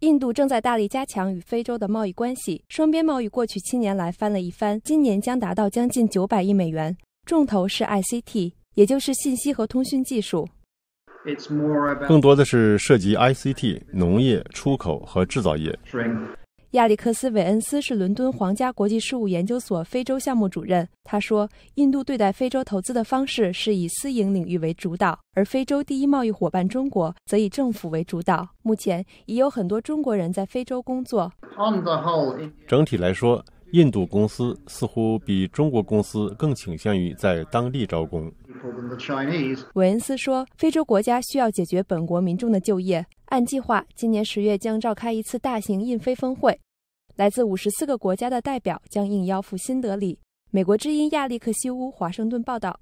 印度正在大力加强与非洲的贸易关系，双边贸易过去七年来翻了一番，今年将达到将近九百亿美元。重头是 ICT，也就是信息和通讯技术，更多的是涉及 ICT、农业、出口和制造业。亚历克斯·韦恩斯是伦敦皇家国际事务研究所非洲项目主任。他说，印度对待非洲投资的方式是以私营领域为主导，而非洲第一贸易伙伴中国则以政府为主导。目前已有很多中国人在非洲工作。整体来说，印度公司似乎比中国公司更倾向于在当地招工。韦恩斯说，非洲国家需要解决本国民众的就业。按计划，今年十月将召开一次大型印非峰会，来自五十四个国家的代表将应邀赴新德里。美国之音亚历克西乌，华盛顿报道。